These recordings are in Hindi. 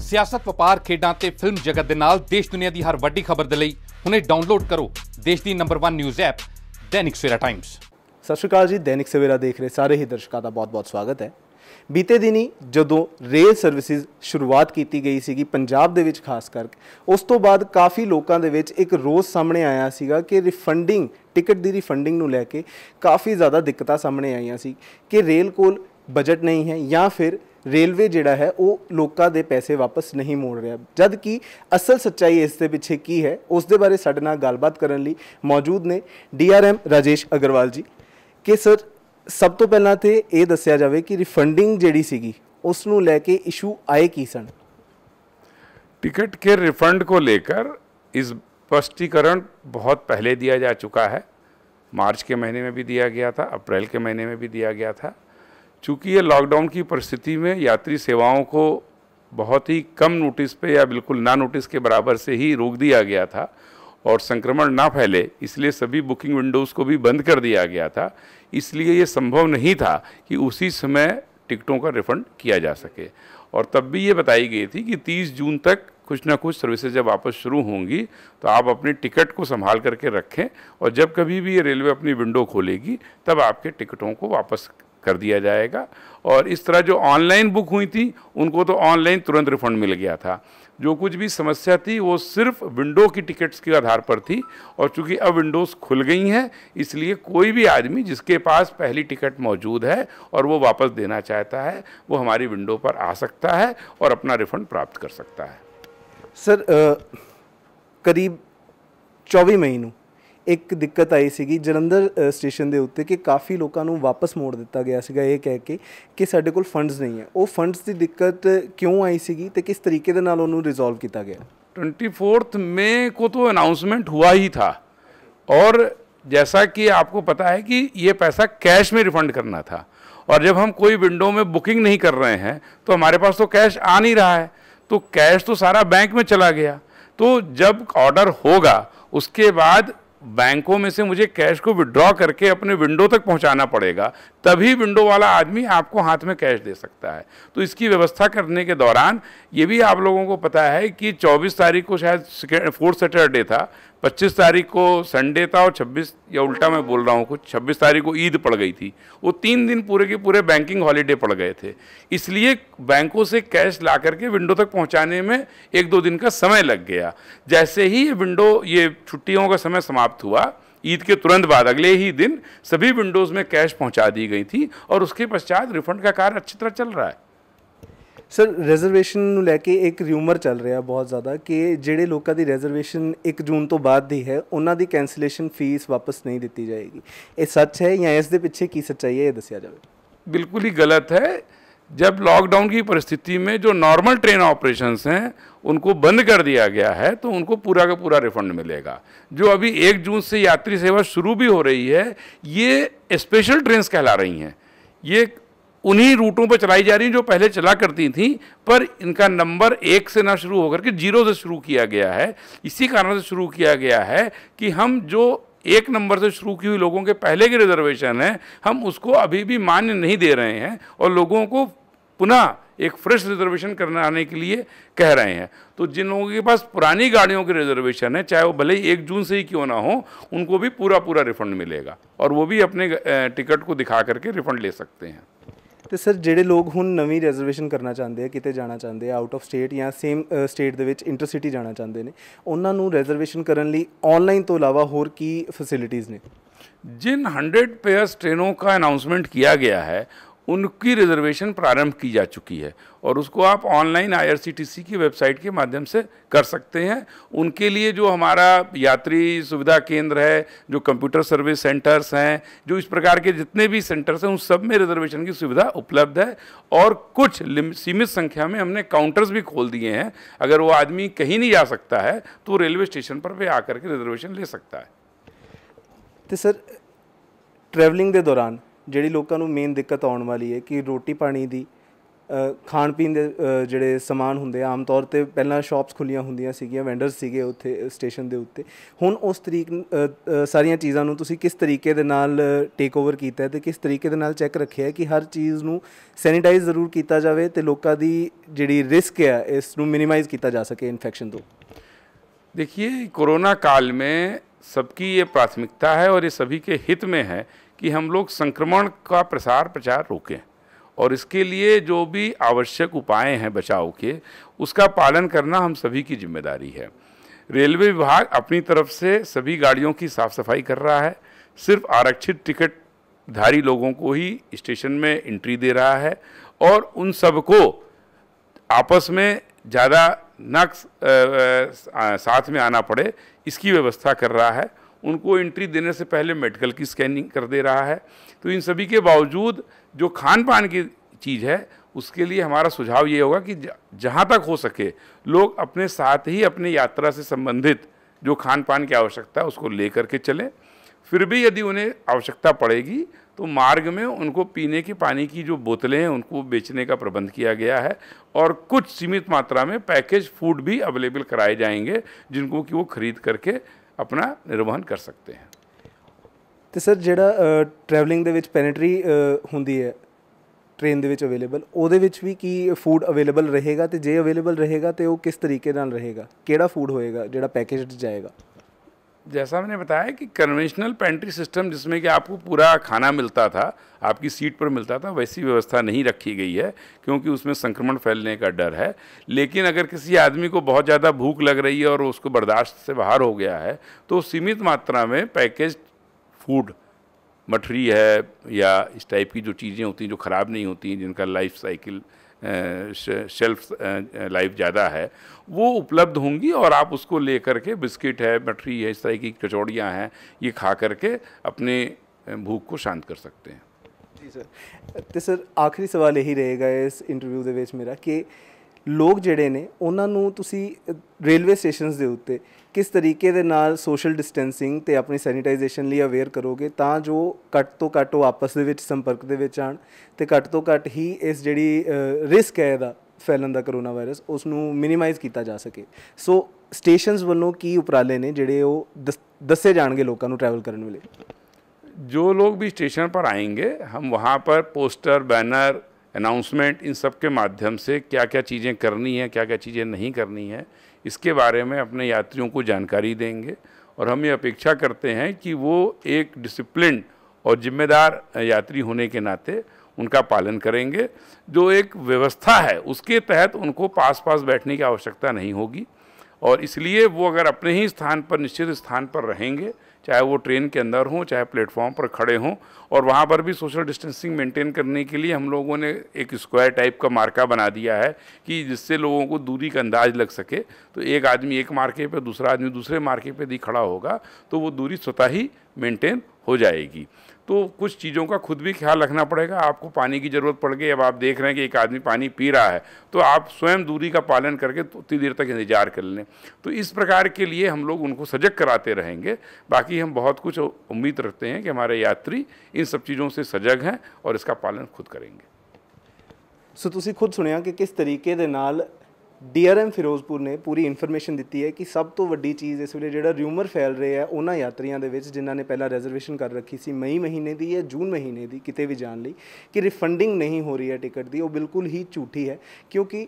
ਸਿਆਸਤ ਵਪਾਰ ਖੇਡਾਂ ਤੇ ਫਿਲਮ ਜਗਤ ਦੇ ਨਾਲ ਦੇਸ਼ ਦੁਨੀਆ ਦੀ ਹਰ ਵੱਡੀ ਖਬਰ ਦੇ ਲਈ ਹੁਣੇ ਡਾਊਨਲੋਡ ਕਰੋ ਦੇਸ਼ ਦੀ number 1 news app Dainik Savera Times ਸਤਿ ਸ਼੍ਰੀ ਅਕਾਲ ਜੀ ਦੈਨਿਕ ਸਵੇਰਾ ਦੇਖ ਰਹੇ ਸਾਰੇ ਹੀ ਦਰਸ਼ਕਾਂ ਦਾ ਬਹੁਤ-ਬਹੁਤ ਸਵਾਗਤ ਹੈ ਬੀਤੇ ਦਿਨੀ ਜਦੋਂ ਰੇਲ ਸਰਵਿਸਿਜ਼ ਸ਼ੁਰੂਆਤ ਕੀਤੀ ਗਈ ਸੀਗੀ ਪੰਜਾਬ ਦੇ ਵਿੱਚ ਖਾਸ ਕਰਕੇ ਉਸ ਤੋਂ ਬਾਅਦ ਕਾਫੀ ਲੋਕਾਂ ਦੇ ਵਿੱਚ ਇੱਕ ਰੋਸ ਸਾਹਮਣੇ ਆਇਆ ਸੀਗਾ ਕਿ ਰਿਫੰਡਿੰਗ ਟਿਕਟ ਦੀ ਰਿਫੰਡਿੰਗ ਨੂੰ ਲੈ ਕੇ ਕਾਫੀ ਜ਼ਿਆਦਾ ਦਿੱਕਤਾਂ ਸਾਹਮਣੇ ਆਈਆਂ ਸੀ ਕਿ ਰੇਲ ਕੋਲ ਬਜਟ ਨਹੀਂ ਹੈ ਜਾਂ ਫਿਰ रेलवे जोड़ा है वो लोगों के पैसे वापस नहीं मोड़ रहा जबकि असल सच्चाई इस पिछे की है उसके बारे साढ़े गलबात मौजूद ने D R M Rajesh Agarwal ji कि सर सब तो पहला तो यह दसिया जाए कि रिफंडिंग जी सी उसू लैके इशू आए की सन टिकट के रिफंड को लेकर इस स्पष्टीकरण बहुत पहले दिया जा चुका है मार्च के महीने में भी दिया गया था अप्रैल के महीने में भी दिया गया था चूँकि ये लॉकडाउन की परिस्थिति में यात्री सेवाओं को बहुत ही कम नोटिस पे या बिल्कुल ना नोटिस के बराबर से ही रोक दिया गया था और संक्रमण ना फैले इसलिए सभी बुकिंग विंडोज़ को भी बंद कर दिया गया था इसलिए ये संभव नहीं था कि उसी समय टिकटों का रिफ़ंड किया जा सके और तब भी ये बताई गई थी कि 30 जून तक कुछ ना कुछ सर्विसेज जब वापस शुरू होंगी तो आप अपनी टिकट को संभाल करके रखें और जब कभी भी ये रेलवे अपनी विंडो खोलेगी तब आपके टिकटों को वापस कर दिया जाएगा और इस तरह जो ऑनलाइन बुक हुई थी उनको तो ऑनलाइन तुरंत रिफंड मिल गया था जो कुछ भी समस्या थी वो सिर्फ विंडो की टिकट्स के आधार पर थी और चूंकि अब विंडोज़ खुल गई हैं इसलिए कोई भी आदमी जिसके पास पहली टिकट मौजूद है और वो वापस देना चाहता है वो हमारी विंडो पर आ सकता है और अपना रिफंड प्राप्त कर सकता है सर आ, करीब चौबीस महीनों एक दिक्कत आई सी जलंधर स्टेशन के उत्ते कि काफ़ी लोगों वापस मोड़ दिता गया सह के, ਇਹ के ਕੇ ਕਿ फंडस नहीं है ਨਹੀਂ फंडस की दिक्कत क्यों आई सी तो किस तरीके रिजोल्व किया गया ट्वेंटी फोर्थ मे को तो अनाउंसमेंट हुआ ही था और जैसा कि आपको पता है कि ये पैसा कैश में रिफंड करना था और जब हम कोई विंडो में बुकिंग नहीं कर रहे हैं तो हमारे पास तो कैश आ नहीं रहा है तो कैश तो सारा बैंक में चला गया तो जब ऑर्डर होगा उसके बाद बैंकों में से मुझे कैश को विड्रॉ करके अपने विंडो तक पहुंचाना पड़ेगा तभी विंडो वाला आदमी आपको हाथ में कैश दे सकता है तो इसकी व्यवस्था करने के दौरान ये भी आप लोगों को पता है कि 24 तारीख को शायद फोर्थ सैटरडे था 25 तारीख को संडे था और 26 या उल्टा मैं बोल रहा हूँ कुछ 26 तारीख को ईद पड़ गई थी वो तीन दिन पूरे के पूरे बैंकिंग हॉलीडे पड़ गए थे इसलिए बैंकों से कैश ला करके विंडो तक पहुँचाने में एक दो दिन का समय लग गया जैसे ही ये विंडो ये छुट्टियों का समय समाप्त हुआ ईद के तुरंत बाद अगले ही दिन सभी विंडोज़ में कैश पहुँचा दी गई थी और उसके पश्चात रिफंड का कार्य अच्छी तरह चल रहा है सर रिजरवेशन लैके एक र्यूमर चल रहा है बहुत ज़्यादा कि जेडे लोगों की रिजरवेशन एक जून तो बाद दी है उन्होंने कैंसलेन फीस वापस नहीं दी जाएगी ये सच है या इस पिछे की सच्चाई है ये दसिया जाए बिल्कुल ही गलत है जब लॉकडाउन की परिस्थिति में जो नॉर्मल ट्रेन ऑपरेशन हैं उनको बंद कर दिया गया है तो उनको पूरा का पूरा रिफंड मिलेगा जो अभी एक जून से यात्री सेवा शुरू भी हो रही है ये स्पेशल ट्रेन कहला रही हैं ये उन्हीं रूटों पर चलाई जा रही जो पहले चला करती थी पर इनका नंबर एक से ना शुरू होकर के जीरो से शुरू किया गया है इसी कारण से शुरू किया गया है कि हम जो एक नंबर से शुरू की हुई लोगों के पहले के रिजर्वेशन है हम उसको अभी भी मान्य नहीं दे रहे हैं और लोगों को पुनः एक फ्रेश रिजर्वेशन करने आने के लिए कह रहे हैं तो जिन लोगों के पास पुरानी गाड़ियों के रिजर्वेशन है चाहे वो भले ही एक जून से ही क्यों ना हो उनको भी पूरा पूरा रिफंड मिलेगा और वो भी अपने टिकट को दिखा करके रिफंड ले सकते हैं ਤੇ ਸਰ ਜਿਹੜੇ ਲੋਕ ਹੁਣ ਨਵੀਂ ਰਿਜ਼ਰਵੇਸ਼ਨ ਕਰਨਾ ਚਾਹੁੰਦੇ ਆ ਕਿਤੇ ਜਾਣਾ ਚਾਹੁੰਦੇ ਆ ਆਊਟ ਆਫ ਸਟੇਟ ਜਾਂ ਸੇਮ ਸਟੇਟ ਦੇ ਵਿੱਚ ਇੰਟਰ ਸਿਟੀ ਜਾਣਾ ਚਾਹੁੰਦੇ ਨੇ ਉਹਨਾਂ ਨੂੰ ਰਿਜ਼ਰਵੇਸ਼ਨ ਕਰਨ ਲਈ ਆਨਲਾਈਨ ਤੋਂ ਇਲਾਵਾ ਹੋਰ ਕੀ ਫੈਸਿਲਿਟੀਆਂ ਨੇ ਜਿਨ 100 ਪੇਅਰ ट्रेनों ਦਾ ਅਨਾਉਂਸਮੈਂਟ ਕੀਤਾ ਗਿਆ ਹੈ उनकी रिजर्वेशन प्रारंभ की जा चुकी है और उसको आप ऑनलाइन आईआरसीटीसी की वेबसाइट के माध्यम से कर सकते हैं उनके लिए जो हमारा यात्री सुविधा केंद्र है जो कंप्यूटर सर्विस सेंटर्स हैं जो इस प्रकार के जितने भी सेंटर्स हैं उन सब में रिजर्वेशन की सुविधा उपलब्ध है और कुछ सीमित संख्या में हमने काउंटर्स भी खोल दिए हैं अगर वो आदमी कहीं नहीं जा सकता है तो रेलवे स्टेशन पर भी आकर के रिजर्वेशन ले सकता है तो सर ट्रैवलिंग के दौरान ਜਿਹੜੀ ਲੋਕਾਂ ਨੂੰ ਮੇਨ ਦਿੱਕਤ ਆਉਣ ਵਾਲੀ ਹੈ ਕਿ ਰੋਟੀ ਪਾਣੀ ਦੀ ਖਾਣ ਪੀਣ ਦੇ ਜਿਹੜੇ ਸਮਾਨ ਹੁੰਦੇ ਆ ਆਮ ਤੌਰ ਤੇ ਪਹਿਲਾਂ ਸ਼ਾਪਸ ਖੁੱਲੀਆਂ ਹੁੰਦੀਆਂ ਸੀਗੀਆਂ ਵੈਂਡਰਸ ਸੀਗੇ ਉੱਥੇ ਸਟੇਸ਼ਨ ਦੇ ਉੱਤੇ ਹੁਣ ਉਸ ਤਰੀਕ ਸਾਰੀਆਂ ਚੀਜ਼ਾਂ ਨੂੰ ਤੁਸੀਂ ਕਿਸ ਤਰੀਕੇ ਦੇ ਨਾਲ ਟੇਕ ਓਵਰ ਕੀਤਾ ਤੇ ਕਿਸ ਤਰੀਕੇ ਦੇ ਨਾਲ ਚੈੱਕ ਰੱਖਿਆ ਕਿ ਹਰ ਚੀਜ਼ ਨੂੰ ਸੈਨੀਟਾਈਜ਼ ਜ਼ਰੂਰ ਕੀਤਾ ਜਾਵੇ ਤੇ ਲੋਕਾਂ ਦੀ ਜਿਹੜੀ ਰਿਸਕ ਹੈ ਇਸ ਨੂੰ ਮਿਨੀਮਾਈਜ਼ ਕੀਤਾ ਜਾ ਸਕੇ ਇਨਫੈਕਸ਼ਨ ਤੋਂ ਦੇਖਿਏ ਕੋਰੋਨਾ ਕਾਲ ਮੇ ਸਭ ਕੀ ਇਹ ਪ੍ਰਾਥਮਿਕਤਾ ਹੈ ਔਰ ਇਹ ਸਭੀ ਕੇ हित ਮੇ ਹੈ कि हम लोग संक्रमण का प्रसार प्रचार रोकें और इसके लिए जो भी आवश्यक उपाय हैं बचाव के उसका पालन करना हम सभी की जिम्मेदारी है रेलवे विभाग अपनी तरफ से सभी गाड़ियों की साफ़ सफाई कर रहा है सिर्फ आरक्षित टिकट धारी लोगों को ही स्टेशन में एंट्री दे रहा है और उन सबको आपस में ज़्यादा नक्स साथ में आना पड़े इसकी व्यवस्था कर रहा है उनको एंट्री देने से पहले मेडिकल की स्कैनिंग कर दे रहा है तो इन सभी के बावजूद जो खान पान की चीज़ है उसके लिए हमारा सुझाव ये होगा कि जहाँ तक हो सके लोग अपने साथ ही अपने यात्रा से संबंधित जो खान पान की आवश्यकता है उसको ले करके चलें फिर भी यदि उन्हें आवश्यकता पड़ेगी तो मार्ग में उनको पीने के पानी की जो बोतलें हैं उनको बेचने का प्रबंध किया गया है और कुछ सीमित मात्रा में पैकेज फूड भी अवेलेबल कराए जाएंगे जिनको कि वो खरीद करके ਆਪਣਾ ਨਿਰਵਹਨ ਕਰ ਸਕਤੇ ਹਨ ਤੇ ਸਰ ਜਿਹੜਾ ਟਰੈਵਲਿੰਗ ਦੇ ਵਿੱਚ ਪੈਨਟਰੀ ਹੁੰਦੀ ਹੈ ਟ੍ਰੇਨ ਦੇ ਵਿੱਚ ਅਵੇਲੇਬਲ ਉਹਦੇ ਵਿੱਚ ਵੀ ਕੀ ਫੂਡ ਅਵੇਲੇਬਲ ਰਹੇਗਾ ਤੇ ਜੇ ਅਵੇਲੇਬਲ ਰਹੇਗਾ ਤੇ ਉਹ ਕਿਸ ਤਰੀਕੇ ਨਾਲ ਰਹੇਗਾ ਕਿਹੜਾ ਫੂਡ ਹੋਏਗਾ ਜਿਹੜਾ ਪੈਕੇਜਡ ਜਾਏਗਾ जैसा मैंने बताया कि कन्वेंशनल पेंट्री सिस्टम जिसमें कि आपको पूरा खाना मिलता था आपकी सीट पर मिलता था वैसी व्यवस्था नहीं रखी गई है क्योंकि उसमें संक्रमण फैलने का डर है लेकिन अगर किसी आदमी को बहुत ज़्यादा भूख लग रही है और उसको बर्दाश्त से बाहर हो गया है तो सीमित मात्रा में पैकेज फूड मठरी है या इस टाइप की जो चीज़ें होती हैं जो ख़राब नहीं होती जिनका लाइफ साइकिल शेल्फ लाइफ ज़्यादा है वो उपलब्ध होंगी और आप उसको ले करके बिस्किट है मठरी है इस तरह की कचौड़ियाँ हैं ये खा करके अपने भूख को शांत कर सकते हैं जी सर तो सर आखिरी सवाल यही रहेगा इस इंटरव्यू के मेरा कि लोग जड़े ने उन्होंने रेलवे स्टेशन के उत्ते ਕਿਸ ਤਰੀਕੇ ਦੇ ਨਾਲ ਸੋਸ਼ਲ ਡਿਸਟੈਂਸਿੰਗ ਤੇ ਆਪਣੀ ਸੈਨੀਟਾਈਜੇਸ਼ਨ ਲਈ ਅਵੇਅਰ ਕਰੋਗੇ ਤਾਂ ਜੋ ਘੱਟ ਤੋਂ ਘੱਟ ਉਹ ਆਪਸ ਦੇ ਵਿੱਚ ਸੰਪਰਕ ਦੇ ਵਿੱਚ ਆਣ ਤੇ ਘੱਟ ਤੋਂ ਘੱਟ ਹੀ ਇਸ ਜਿਹੜੀ ਰਿਸਕ ਹੈ ਦਾ ਫੈਲਣ ਦਾ ਕਰੋਨਾ ਵਾਇਰਸ ਉਸ ਨੂੰ ਮਿਨੀਮਾਈਜ਼ ਕੀਤਾ ਜਾ ਸਕੇ ਸੋ ਸਟੇਸ਼ਨਸ ਵੱਲੋਂ ਕੀ ਉਪਰਾਲੇ ਨੇ ਜਿਹੜੇ ਉਹ ਦੱਸੇ ਜਾਣਗੇ ਲੋਕਾਂ ਨੂੰ ਟਰੈਵਲ ਕਰਨ ਵੇਲੇ ਜੋ ਲੋਕ ਵੀ ਸਟੇਸ਼ਨ ਪਰ ਆਏਗੇ ਹਮ ਵਹਾਂ ਪਰ ਪੋਸਟਰ ਬੈਨਰ ਅਨਾਉਂਸਮੈਂਟ ਇਨ ਸਭ ਕੇ ਮਾਧਿਅਮ ਸੇ ਕੀ ਕੀ ਚੀਜ਼ੇ ਕਰਨੀ ਹੈ ਕੀ ਕੀ ਚੀਜ਼ੇ ਨਹੀਂ ਕਰਨੀ ਹੈ इसके बारे में अपने यात्रियों को जानकारी देंगे और हम ये अपेक्षा करते हैं कि वो एक डिसिप्लिन और जिम्मेदार यात्री होने के नाते उनका पालन करेंगे जो एक व्यवस्था है उसके तहत उनको पास पास बैठने की आवश्यकता नहीं होगी और इसलिए वो अगर अपने ही स्थान पर निश्चित स्थान पर रहेंगे चाहे वो ट्रेन के अंदर हों चाहे प्लेटफॉर्म पर खड़े हों और वहाँ पर भी सोशल डिस्टेंसिंग मेंटेन करने के लिए हम लोगों ने एक स्क्वायर टाइप का मार्का बना दिया है कि जिससे लोगों को दूरी का अंदाज लग सके तो एक आदमी एक मार्के पर दूसरा आदमी दूसरे मार्के पर यदि खड़ा होगा तो वो दूरी स्वतः ही मेंटेन हो जाएगी तो कुछ चीज़ों का खुद भी ख्याल रखना पड़ेगा आपको पानी की ज़रूरत पड़ गई अब आप देख रहे हैं कि एक आदमी पानी पी रहा है तो आप स्वयं दूरी का पालन करके उतनी तो देर तक इंतजार कर लें तो इस प्रकार के लिए हम लोग उनको सजग कराते रहेंगे बाकी हम बहुत कुछ उम्मीद रखते हैं कि हमारे यात्री इन सब चीज़ों से सजग हैं और इसका पालन खुद करेंगे सो तुम खुद सुने कि किस तरीके ਦੇ ਡੀਆਰਐਮ ਫਿਰੋਜ਼ਪੁਰ ਨੇ ਪੂਰੀ ਇਨਫੋਰਮੇਸ਼ਨ ਦਿੱਤੀ ਹੈ ਕਿ ਸਭ ਤੋਂ ਵੱਡੀ ਚੀਜ਼ ਇਸ ਵੇਲੇ ਜਿਹੜਾ ਰਿਊਮਰ ਫੈਲ ਰਿਹਾ ਹੈ ਉਹਨਾਂ ਯਾਤਰੀਆਂ ਦੇ ਵਿੱਚ ਜਿਨ੍ਹਾਂ ਨੇ ਪਹਿਲਾਂ ਰਿਜ਼ਰਵੇਸ਼ਨ ਕਰ ਰੱਖੀ ਸੀ ਮਈ ਮਹੀਨੇ ਦੀ ਜਾਂ ਜੂਨ ਮਹੀਨੇ ਦੀ ਕਿਤੇ ਵੀ ਜਾਣ ਲਈ ਕਿ ਰਿਫੰਡਿੰਗ ਨਹੀਂ ਹੋ ਰਹੀ ਹੈ ਟਿਕਟ ਦੀ ਉਹ ਬਿਲਕੁਲ ਹੀ ਝੂਠੀ ਹੈ ਕਿਉਂਕਿ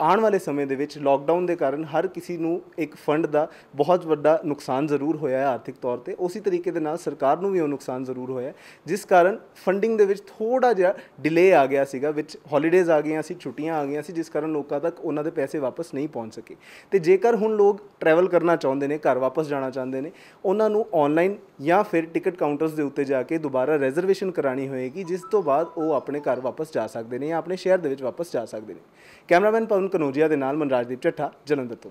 ਆਉਣ ਵਾਲੇ ਸਮੇਂ ਦੇ ਵਿੱਚ ਲਾਕਡਾਊਨ ਦੇ ਕਾਰਨ ਹਰ ਕਿਸੇ ਨੂੰ ਇੱਕ ਫੰਡ ਦਾ ਬਹੁਤ ਵੱਡਾ ਨੁਕਸਾਨ ਜ਼ਰੂਰ ਹੋਇਆ ਹੈ ਆਰਥਿਕ ਤੌਰ ਤੇ ਉਸੇ ਤਰੀਕੇ ਦੇ ਨਾਲ ਸਰਕਾਰ ਨੂੰ ਵੀ ਉਹ ਨੁਕਸਾਨ ਜ਼ਰੂਰ ਹੋਇਆ ਜਿਸ ਕਾਰਨ ਫੰਡਿੰਗ ਦੇ ਵਿੱਚ ਥੋੜਾ ਜਿਹਾ ਡਿਲੇ ਆ ਗਿਆ ਸੀਗਾ ਵਿੱਚ ਹੌਲੀਡੇਜ਼ ਆ ਗਈਆਂ ਸੀ ਛੁੱਟੀਆਂ ਆ ਗਈਆਂ ਸੀ ਜਿਸ ਕਾਰਨ ਲੋਕਾਂ ਤੱਕ ਉਹਨਾਂ ਦੇ ਪੈਸੇ ਵਾਪਸ ਨਹੀਂ ਪਹੁੰਚ ਸਕੇ ਤੇ ਜੇਕਰ ਹੁਣ ਲੋਕ ਟਰੈਵਲ ਕਰਨਾ ਚਾਹੁੰਦੇ ਨੇ ਘਰ ਵਾਪਸ ਜਾਣਾ ਚਾਹੁੰਦੇ ਨੇ ਉਹਨਾਂ ਨੂੰ ਆਨਲਾਈਨ ਜਾਂ ਫਿਰ ਟਿਕਟ ਕਾਊਂਟਰਸ ਦੇ ਉੱਤੇ ਜਾ ਕੇ ਦੁਬਾਰਾ ਰਿਜ਼ਰਵੇਸ਼ਨ ਕਰਾਣੀ ਹੋਏਗੀ ਜਿਸ ਤੋਂ ਬਾਅਦ ਉਹ ਆਪਣੇ ਘਰ ਵਾਪਸ ਜਾ ਸਕਦੇ ਨੇ ਜਾਂ ਆਪਣੇ ਸ਼ਹਿਰ ਦੇ ਵਿੱਚ ਵਾਪਸ ਜਾ ਸਕਦੇ ਨੇ ਕੈਮਰਾਮੈਨ ਪਵਨ ਕਨੋਜੀਆ ਦੇ ਨਾਲ ਮਨਰਾਜਦੀਪ ਝੱਠਾ ਜਲੰਧਰ ਤੋਂ